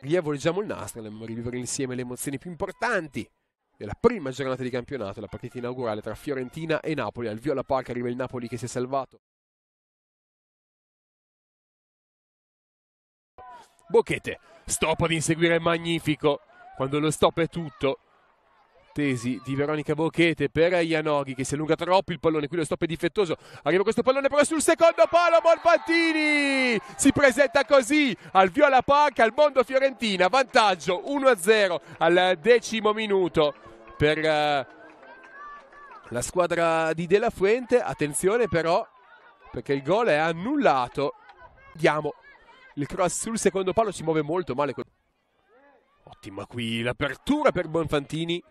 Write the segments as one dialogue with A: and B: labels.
A: riavvolgiamo il Nastro nel rivivere insieme le emozioni più importanti della prima giornata di campionato, la partita inaugurale tra Fiorentina e Napoli. Al Viola Park arriva il Napoli che si è salvato. Bocchete, stop ad inseguire Magnifico. Quando lo stop è tutto, tesi di Veronica Bochete per Ianoghi che si allunga troppo il pallone, qui lo stop è difettoso, arriva questo pallone però sul secondo palo Bonfantini si presenta così al Viola Park al Mondo Fiorentina, vantaggio 1-0 al decimo minuto per eh, la squadra di Della Fuente, attenzione però perché il gol è annullato, vediamo il cross sul secondo palo si muove molto male. Ottima qui l'apertura per Bonfantini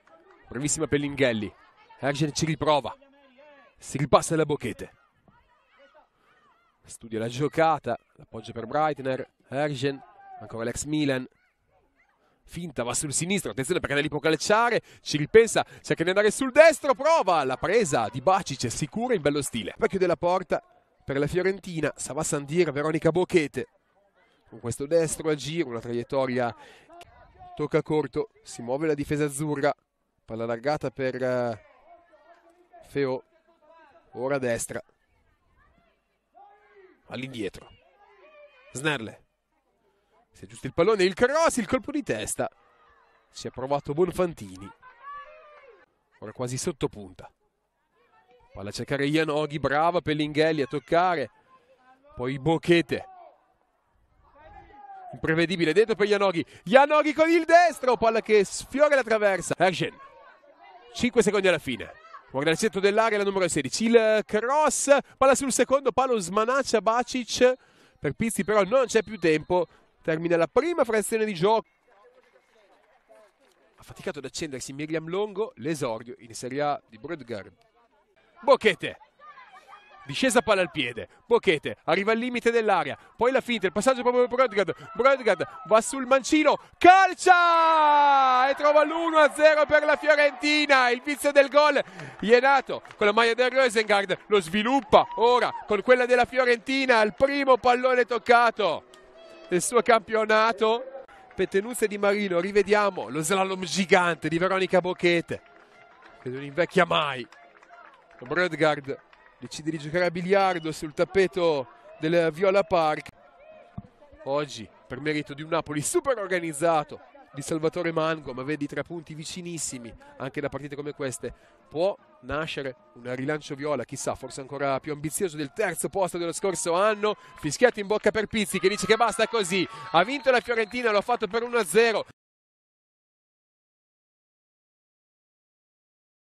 A: Bravissima Bellinghelli. Ergen ci riprova. Si ripassa la bocchette. Studia la giocata. L'appoggio per Breitner. Ergen. Ancora l'ex Milan. Finta, va sul sinistro. Attenzione perché da lì può calciare. Ci ripensa. Cerca di andare sul destro. Prova la presa di Bacic. Sicura in bello stile. chiude la porta per la Fiorentina. Sava Sandir, Veronica Bocchete. Con questo destro a giro. Una traiettoria. Tocca corto. Si muove la difesa azzurra palla allargata per eh, Feo ora a destra all'indietro Snerle si aggiusta il pallone, il cross, il colpo di testa si è provato Bonfantini ora quasi sotto punta palla a cercare Ianoghi, brava Pellinghelli a toccare poi Bochete imprevedibile dentro per Ianoghi Ianoghi con il destro palla che sfiora la traversa Ergen 5 secondi alla fine. Guarda il centro dell'area, la numero 16. Il cross, palla sul secondo palo, smanaccia Bacic. Per Pizzi però non c'è più tempo. Termina la prima frazione di gioco. Ha faticato ad accendersi Miriam Longo, l'esordio in Serie A di Brudgard. Bocchette, discesa palla al piede, Bochete arriva al limite dell'area, poi la finta, il passaggio proprio per Brodgard, Brodgard va sul mancino, calcia e trova l'1-0 per la Fiorentina, il vizio del gol gli è nato con la maglia del Rosengard, lo sviluppa ora con quella della Fiorentina, il primo pallone toccato del suo campionato. Pettenuzza di Marino, rivediamo lo slalom gigante di Veronica Bocchete che non invecchia mai. Brodgard decide di giocare a biliardo sul tappeto del Viola Park. Oggi, per merito di un Napoli super organizzato di Salvatore Mango, ma vedi tre punti vicinissimi anche da partite come queste, può nascere un rilancio viola, chissà, forse ancora più ambizioso del terzo posto dello scorso anno. Fischiato in bocca per Pizzi che dice che basta così. Ha vinto la Fiorentina, l'ha fatto per 1-0.